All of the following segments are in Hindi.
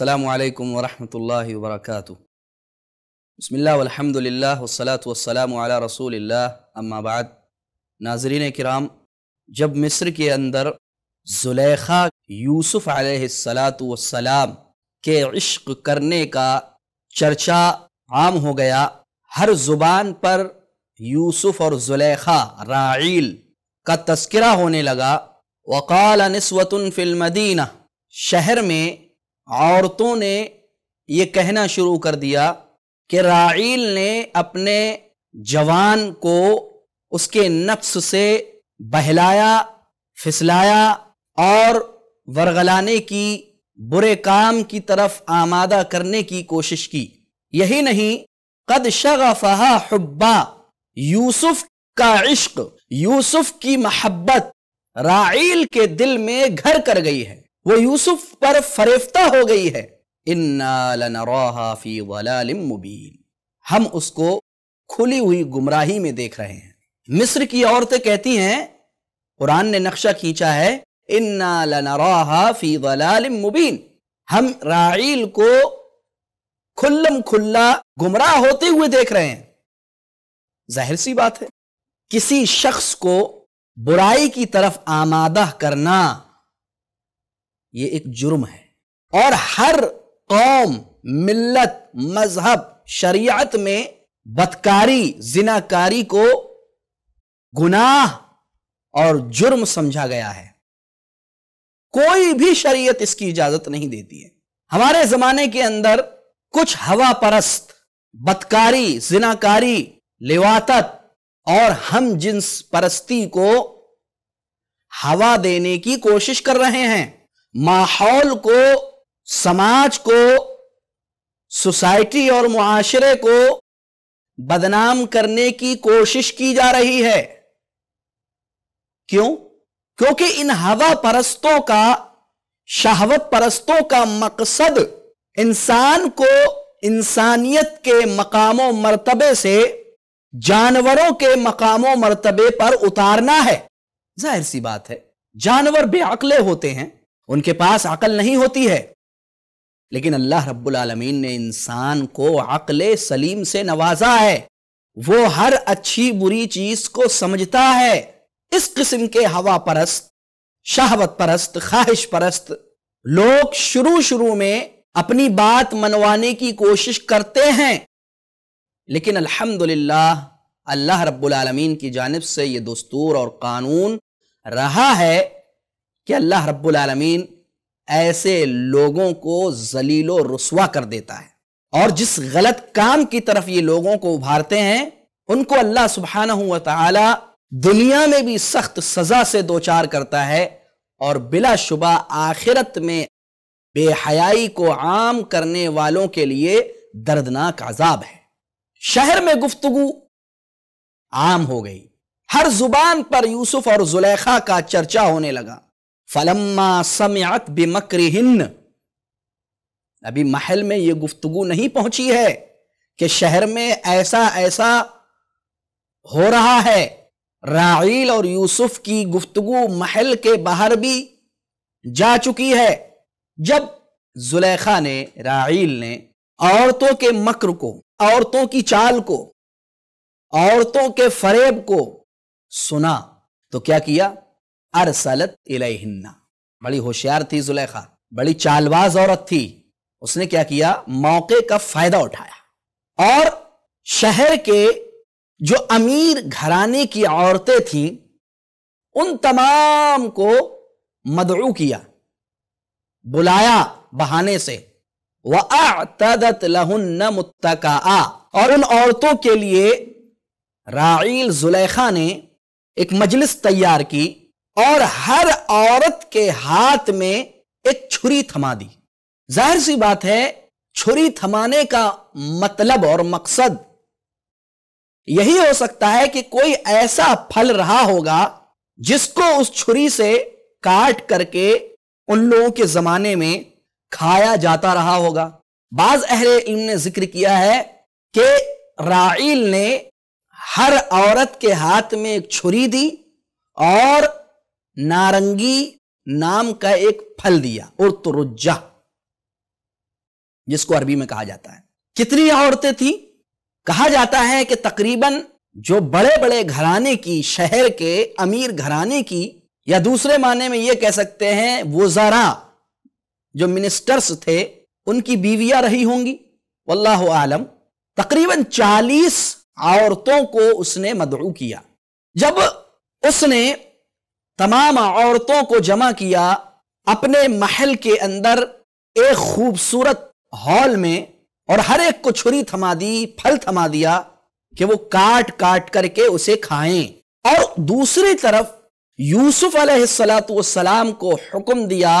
السلام عليكم ورحمة الله وبركاته بسم الله والحمد لله والصلاة والسلام على रसूल अम्मा बाद नाजरीन कराम जब मिस्र के अंदर जुलेखा यूसुफ सलाम के इश्क करने का चर्चा आम हो गया हर जुबान पर यूसुफ और जुलेखा राइल का तस्करा होने लगा वकाल नस्वतन फिल्मदीना शहर में औरतों ने ये कहना शुरू कर दिया कि राइल ने अपने जवान को उसके नफ्स से बहलाया फिसलाया और वर्गलाने की बुरे काम की तरफ आमादा करने की कोशिश की यही नहीं कद शगफहा हुब्बा यूसुफ का इश्क यूसुफ की महब्बत राइल के दिल में घर कर गई है वो यूसुफ पर फरेफ्ता हो गई है इन्ना मुबीन हम उसको खुली हुई गुमराही में देख रहे हैं मिस्र की औरतें कहती हैं कुरान ने नक्शा खींचा है इन्ना मुबीन हम राइल को खुल्लम खुल्ला गुमराह होते हुए देख रहे हैं जाहिर सी बात है किसी शख्स को बुराई की तरफ आमादा करना ये एक जुर्म है और हर कौम मिल्लत मजहब शरीयत में बदकारी जिनाकारी को गुनाह और जुर्म समझा गया है कोई भी शरीयत इसकी इजाजत नहीं देती है हमारे जमाने के अंदर कुछ हवा परस्त बदकारी जिनाकारी लिवातत और हम जिन्स परस्ती को हवा देने की कोशिश कर रहे हैं माहौल को समाज को सोसाइटी और मुआशरे को बदनाम करने की कोशिश की जा रही है क्यों क्योंकि इन हवा परस्तों का शहवत परस्तों का मकसद इंसान को इंसानियत के मकामों मरतबे से जानवरों के मकामों मरतबे पर उतारना है जाहिर सी बात है जानवर बेअकले होते हैं उनके पास अकल नहीं होती है लेकिन अल्लाह रब्बुल आलमीन ने इंसान को अकल सलीम से नवाजा है वो हर अच्छी बुरी चीज को समझता है इस किस्म के हवा परस्त शहवत परस्त ख्वाहिश परस्त लोग शुरू शुरू में अपनी बात मनवाने की कोशिश करते हैं लेकिन अल्हम्दुलिल्लाह अल्लाह रब्बुल आलमीन की जानब से ये दस्तूर और कानून रहा है कि अल्लाह रब्बुल आलमीन ऐसे लोगों को जलीलो रसुआ कर देता है और जिस गलत काम की तरफ ये लोगों को उभारते हैं उनको अल्लाह सुबहाना हुआ ताला दुनिया में भी सख्त सजा से दो चार करता है और बिला शुबा आखिरत में बेहयाई को आम करने वालों के लिए दर्दनाक आजाब है शहर में गुफ्तगु आम हो गई हर जुबान पर यूसुफ और जुलेखा का चर्चा होने लगा फलम्मा समयात बेमकरहिन अभी महल में यह गुफ्तगु नहीं पहुंची है कि शहर में ऐसा ऐसा हो रहा है राहील और यूसुफ की गुफ्तगु महल के बाहर भी जा चुकी है जब जुलेखा ने राहील ने औरतों के मक्र को औरतों की चाल को औरतों के फरेब को सुना तो क्या किया अरसलत इलेहिन्ना बड़ी होशियार थी जुलेखा बड़ी चालबाज औरत थी उसने क्या किया मौके का फायदा उठाया और शहर के जो अमीर घराने की औरतें थीं उन तमाम को मदरू किया बुलाया बहाने से वदत लहुन्न मुत्तका और उन औरतों के लिए राइल जुलेखा ने एक मजलिस तैयार की और हर औरत के हाथ में एक छुरी थमा दी जाहिर सी बात है छुरी थमाने का मतलब और मकसद यही हो सकता है कि कोई ऐसा फल रहा होगा जिसको उस छुरी से काट करके उन लोगों के जमाने में खाया जाता रहा होगा बाज अहरे ने जिक्र किया है कि राइल ने हर औरत के हाथ में एक छुरी दी और नारंगी नाम का एक फल दिया उर्तरुज्जा तो जिसको अरबी में कहा जाता है कितनी औरतें थी कहा जाता है कि तकरीबन जो बड़े बड़े घराने की शहर के अमीर घराने की या दूसरे माने में यह कह सकते हैं वो जरा जो मिनिस्टर्स थे उनकी बीवियां रही होंगी वल्लाह आलम तकरीबन चालीस औरतों को उसने मदरू किया जब उसने तमाम औरतों को जमा किया अपने महल के अंदर एक खूबसूरत हॉल में और हर एक को छुरी थमा दी फल थमा दिया कि वो काट काट करके उसे खाएं और दूसरी तरफ यूसुफ अलैहिस्सलाम को हुक्म दिया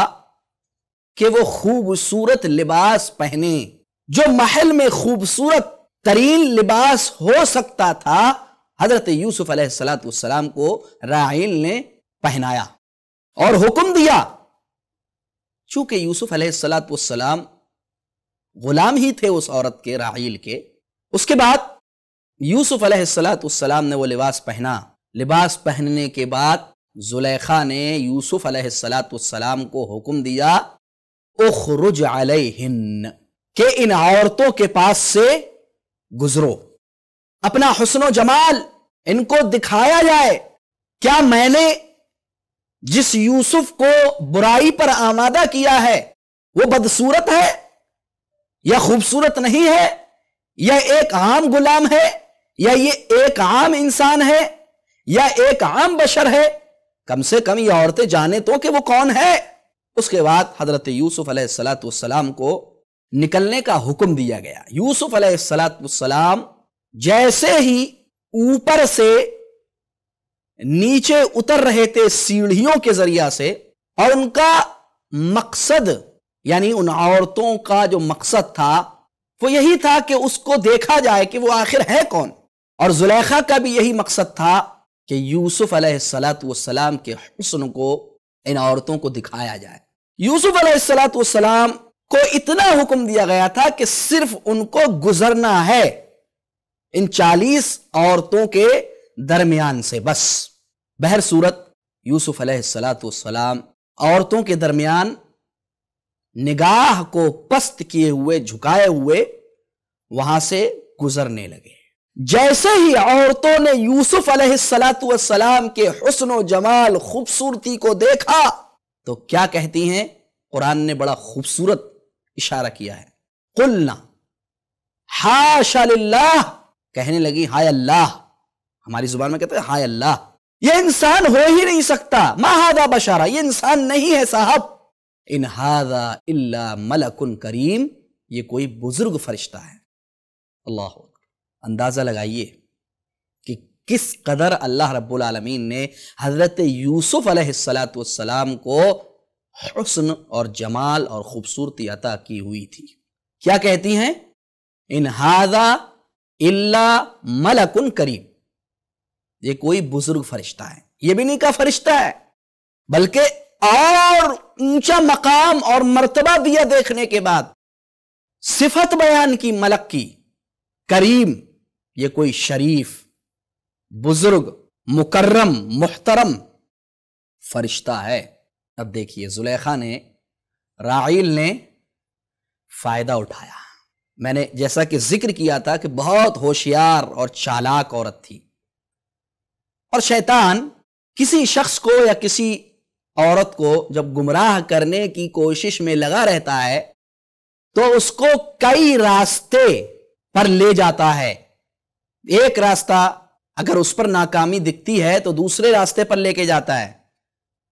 कि वो खूबसूरत लिबास पहने जो महल में खूबसूरत तरीन लिबास हो सकता था हजरत यूसुफ अलैहिस्सलाम को राइल ने पहनाया और हुक्म दिया चूंकि यूसुफ सलाम गुलाम ही थे उस औरत के राइल के उसके बाद यूसुफ सलाम ने वो लिबास पहना लिबास पहनने के बाद जुलेखा ने यूसुफ सलाम को हुक्म दिया उखरुज अलहिन के इन औरतों के पास से गुजरो अपना हुसनो जमाल इनको दिखाया जाए क्या मैंने जिस यूसुफ को बुराई पर आमादा किया है वो बदसूरत है या खूबसूरत नहीं है या एक आम गुलाम है या ये एक आम इंसान है या एक आम बशर है कम से कम ये औरतें जाने तो कि वो कौन है उसके बाद हजरत यूसुफ सलाम को निकलने का हुक्म दिया गया यूसुफ सलाम जैसे ही ऊपर से नीचे उतर रहे थे सीढ़ियों के जरिया से और उनका मकसद यानी उन औरतों का जो मकसद था वो यही था कि उसको देखा जाए कि वो आखिर है कौन और जुलेखा का भी यही मकसद था कि यूसुफ सलाम के हसन को इन औरतों को दिखाया जाए यूसुफ सलाम को इतना हुक्म दिया गया था कि सिर्फ उनको गुजरना है इन चालीस औरतों के दरमियान से बस बहर सूरत यूसुफ सलाम औरतों के दरमियान निगाह को पस्त किए हुए झुकाए हुए वहां से गुजरने लगे जैसे ही औरतों ने यूसुफ सलाम के हसन जमाल खूबसूरती को देखा तो क्या कहती हैं कुरान ने बड़ा खूबसूरत इशारा किया है कुलना हाशाह कहने लगी हाय अल्लाह हमारी जुबान में कहते हैं हाय अल्लाह ये इंसान हो ही नहीं सकता महादा बशारा ये इंसान नहीं है साहब इन हादा इल्ला मलकुन करीम ये कोई बुजुर्ग फरिश्ता है अल्लाह अंदाज़ा लगाइए कि किस कदर अल्लाह रब्बुल आलमीन ने हज़रत यूसुफ अलैहिस्सलाम को हसन और जमाल और खूबसूरती अता की हुई थी क्या कहती हैं इन हादा इल्ला मलकुन करीम ये कोई बुजुर्ग फरिश्ता है ये भी नहीं का फरिश्ता है बल्कि और ऊंचा मकाम और मर्तबा दिया देखने के बाद सिफत बयान की मलक की करीम ये कोई शरीफ बुजुर्ग मुकर्रम मुहतरम फरिश्ता है अब देखिए जुलेखा ने राइल ने फायदा उठाया मैंने जैसा कि जिक्र किया था कि बहुत होशियार और चालाक औरत थी और शैतान किसी शख्स को या किसी औरत को जब गुमराह करने की कोशिश में लगा रहता है तो उसको कई रास्ते पर ले जाता है एक रास्ता अगर उस पर नाकामी दिखती है तो दूसरे रास्ते पर लेके जाता है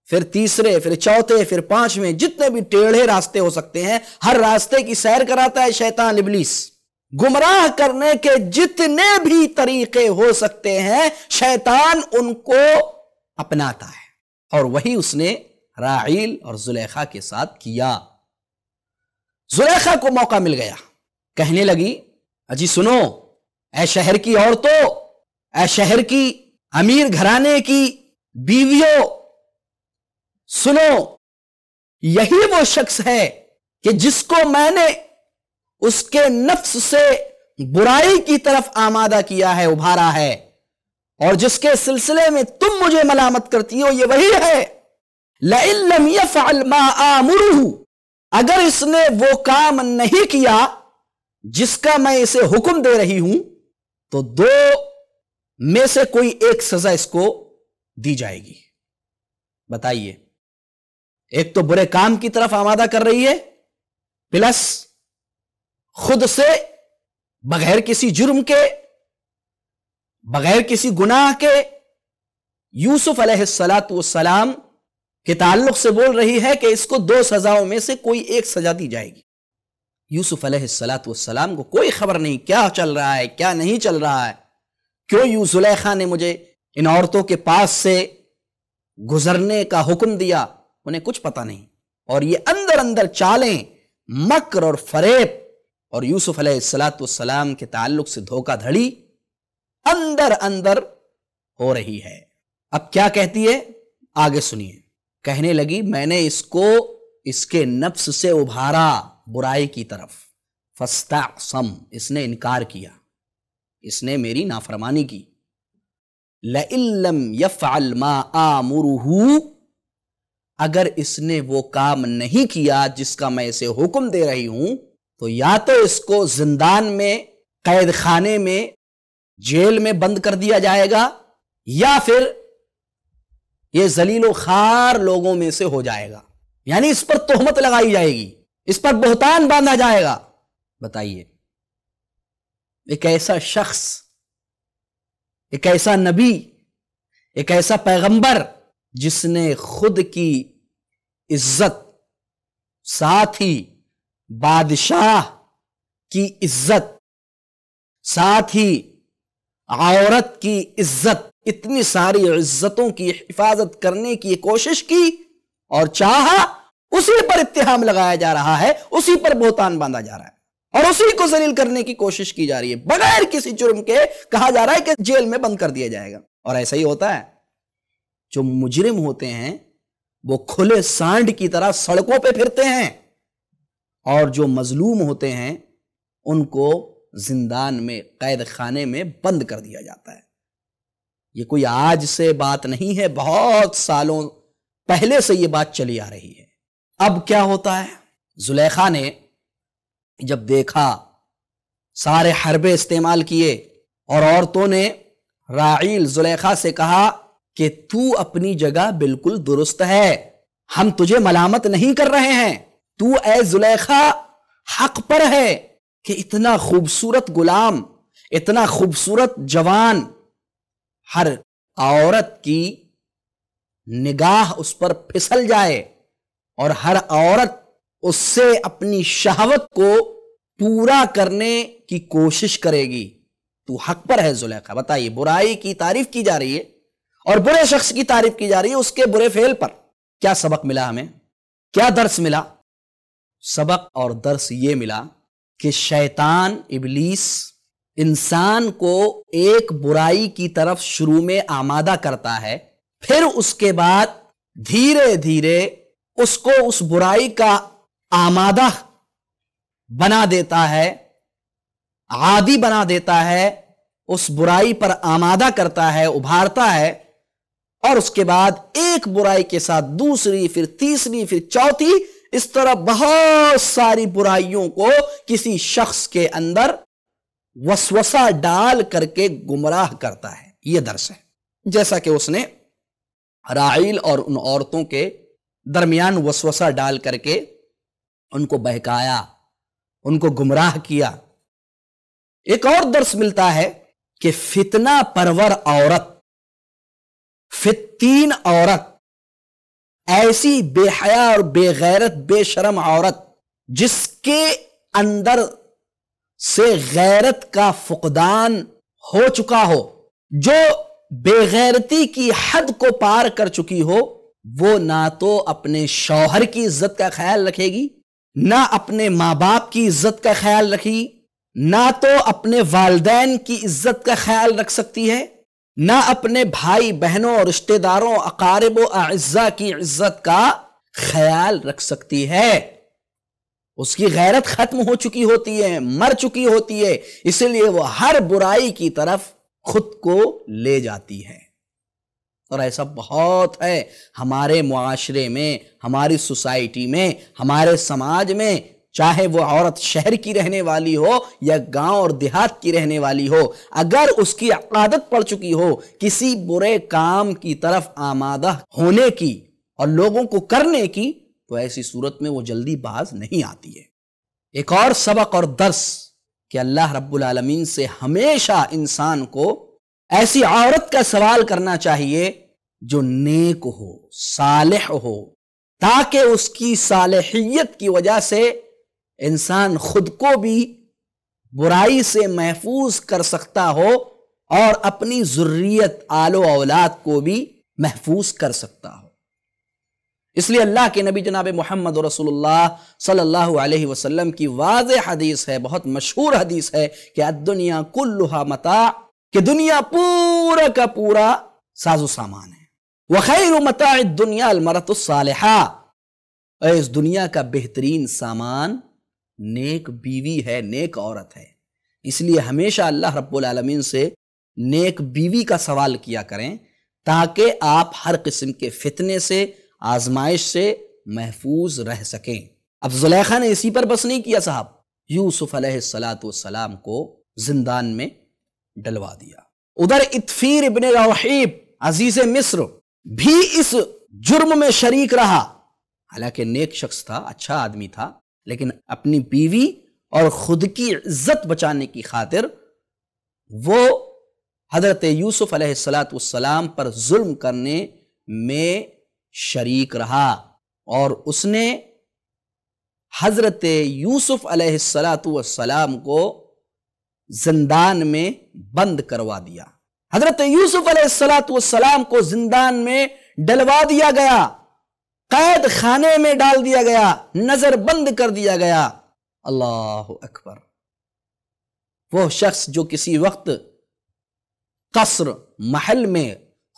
फिर तीसरे फिर चौथे फिर पांचवें जितने भी टेढ़े रास्ते हो सकते हैं हर रास्ते की सैर कराता है शैतान इबलीस गुमराह करने के जितने भी तरीके हो सकते हैं शैतान उनको अपनाता है और वही उसने राहल और जुलेखा के साथ किया जुलेखा को मौका मिल गया कहने लगी अजी सुनो ऐ शहर की औरतों ऐ शहर की अमीर घराने की बीवियों सुनो यही वो शख्स है कि जिसको मैंने उसके नफ्स से बुराई की तरफ आमादा किया है उभारा है और जिसके सिलसिले में तुम मुझे मलामत करती हो ये वही है लमुरु अगर इसने वो काम नहीं किया जिसका मैं इसे हुक्म दे रही हूं तो दो में से कोई एक सजा इसको दी जाएगी बताइए एक तो बुरे काम की तरफ आमादा कर रही है प्लस खुद से बगैर किसी जुर्म के बगैर किसी गुनाह के यूसुफ अलैहिस्सलात के ताल्लुक से बोल रही है कि इसको दो सजाओं में से कोई एक सजा दी जाएगी यूसुफ अलैहिस्सलात को कोई खबर नहीं क्या चल रहा है क्या नहीं चल रहा है क्यों यूं जुलेखा ने मुझे इन औरतों के पास से गुजरने का हुक्म दिया उन्हें कुछ पता नहीं और ये अंदर अंदर चालें मकर और फरेब और यूसुफ अलैहिस्सलाम के ताल्लुक से धोखाधड़ी अंदर अंदर हो रही है अब क्या कहती है आगे सुनिए कहने लगी मैंने इसको इसके नफ्स से उभारा बुराई की तरफ फस्ता सम इसने इनकार किया इसने मेरी नाफरमानी की लम यफ़ल मा आमुरहू अगर इसने वो काम नहीं किया जिसका मैं इसे हुक्म दे रही हूं तो या तो इसको जिंदान में कैद खाने में जेल में बंद कर दिया जाएगा या फिर यह जलीलो खार लोगों में से हो जाएगा यानी इस पर तोहमत लगाई जाएगी इस पर बहुतान बांधा जाएगा बताइए एक ऐसा शख्स एक ऐसा नबी एक ऐसा पैगंबर जिसने खुद की इज्जत साथ ही बादशाह की इज्जत साथ ही औरत की इज्जत इतनी सारी इज्जतों की हिफाजत करने की कोशिश की और चाहा उसी पर इत्तेहाम लगाया जा रहा है उसी पर बोहतान बांधा जा रहा है और उसी को जलील करने की कोशिश की जा रही है बगैर किसी जुर्म के कहा जा रहा है कि जेल में बंद कर दिया जाएगा और ऐसा ही होता है जो मुजरिम होते हैं वो खुले सांड की तरह सड़कों पे फिरते हैं और जो मजलूम होते हैं उनको जिंदान में कैद खाने में बंद कर दिया जाता है ये कोई आज से बात नहीं है बहुत सालों पहले से ये बात चली आ रही है अब क्या होता है जुलेखा ने जब देखा सारे हरबे इस्तेमाल किए और औरतों ने राइल जुलेखा से कहा कि तू अपनी जगह बिल्कुल दुरुस्त है हम तुझे मलामत नहीं कर रहे हैं तू ए जुलेखा हक पर है कि इतना खूबसूरत गुलाम इतना खूबसूरत जवान हर औरत की निगाह उस पर फिसल जाए और हर औरत उससे अपनी शहावत को पूरा करने की कोशिश करेगी तू हक पर है जुलेखा बताइए बुराई की तारीफ की जा रही है और बुरे शख्स की तारीफ की जा रही है उसके बुरे फेल पर क्या सबक मिला हमें क्या दर्श मिला सबक और दर्स ये मिला कि शैतान इबलीस इंसान को एक बुराई की तरफ शुरू में आमादा करता है फिर उसके बाद धीरे धीरे उसको उस बुराई का आमादा बना देता है आदि बना देता है उस बुराई पर आमादा करता है उभारता है और उसके बाद एक बुराई के साथ दूसरी फिर तीसरी फिर चौथी इस तरह बहुत सारी बुराइयों को किसी शख्स के अंदर वसवसा डाल करके गुमराह करता है यह दर्श है जैसा कि उसने राइल और उन औरतों के दरमियान वसवसा डाल करके उनको बहकाया उनको गुमराह किया एक और दर्श मिलता है कि फितना परवर औरत फितीन औरत ऐसी बेहया और बेगैरत बेशरम औरत जिसके अंदर से गैरत का फुकदान हो चुका हो जो बेगैरती की हद को पार कर चुकी हो वो ना तो अपने शौहर की इज्जत का ख्याल रखेगी ना अपने माँ बाप की इज्जत का ख्याल रखेगी ना तो अपने वालदेन की इज्जत का ख्याल रख सकती है ना अपने भाई बहनों और रिश्तेदारों अकारब अज्जा की इज्जत का ख्याल रख सकती है उसकी गैरत खत्म हो चुकी होती है मर चुकी होती है इसलिए वह हर बुराई की तरफ खुद को ले जाती है और ऐसा बहुत है हमारे मुआरे में हमारी सोसाइटी में हमारे समाज में चाहे वो औरत शहर की रहने वाली हो या गांव और देहात की रहने वाली हो अगर उसकी आदत पड़ चुकी हो किसी बुरे काम की तरफ आमादा होने की और लोगों को करने की तो ऐसी सूरत में वो जल्दी बाज नहीं आती है एक और सबक और दर्स कि अल्लाह रब्बुल आलमीन से हमेशा इंसान को ऐसी औरत का सवाल करना चाहिए जो नेक हो साल हो ताकि उसकी सालहियत की वजह से इंसान खुद को भी बुराई से महफूज कर सकता हो और अपनी जरूरीत आलो औलाद को भी महफूज कर सकता हो इसलिए अल्लाह के नबी जनाब मोहम्मद रसोल्ला सल्लल्लाहु अलैहि वसल्लम की वाज हदीस है बहुत मशहूर हदीस है कि दुनिया कुल्लुहा मता कि दुनिया पूरा का पूरा साजो सामान है वैर मता दुनिया अलमरत इस दुनिया का बेहतरीन सामान नेक बीवी है नेक औरत है इसलिए हमेशा अल्लाह रब्बुल रबालमीन से नेक बीवी का सवाल किया करें ताकि आप हर किस्म के फितने से आजमाइश से महफूज रह सकें अब जुलेखा ने इसी पर बस नहीं किया साहब यूसुफ सलाम को जिंदान में डलवा दिया उधर इतफीर इबन रहीब अजीज मिस्र भी इस जुर्म में शरीक रहा हालांकि नेक शख्स था अच्छा आदमी था लेकिन अपनी बीवी और खुद की इज्जत बचाने की खातिर वो हजरत यूसुफ अलैहिस्सलाम पर जुल्म करने में शरीक रहा और उसने हजरत यूसुफ अलैहिस्सलाम को जिंदान में बंद करवा दिया हजरत यूसुफ सलाम को जिंदान में डलवा दिया गया कैद खाने में डाल दिया गया नजर बंद कर दिया गया अल्लाह अकबर वो शख्स जो किसी वक्त कसर महल में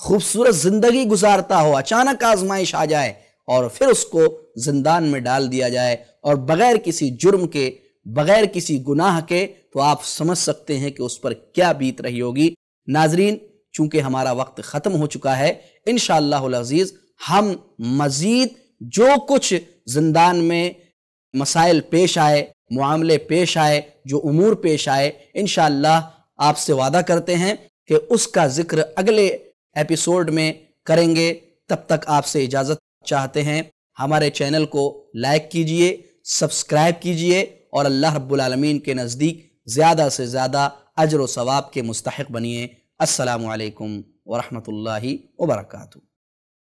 खूबसूरत जिंदगी गुजारता हो अचानक आजमाइश आ जाए और फिर उसको जिंदान में डाल दिया जाए और बगैर किसी जुर्म के बगैर किसी गुनाह के तो आप समझ सकते हैं कि उस पर क्या बीत रही होगी नाजरीन चूंकि हमारा वक्त ख़त्म हो चुका है इन अजीज हम मजीद जो कुछ जिंदान में मसाइल पेश आए मामले पेश आए जो अमूर पेश आए इन आपसे वादा करते हैं कि उसका ज़िक्र अगले एपिसोड में करेंगे तब तक आपसे इजाज़त चाहते हैं हमारे चैनल को लाइक कीजिए सब्सक्राइब कीजिए और अल्लाह रब्बुल के नज़दीक ज़्यादा से ज़्यादा अजर व सवाब के मुस्तक बनिए असलकम वरहमल वर्का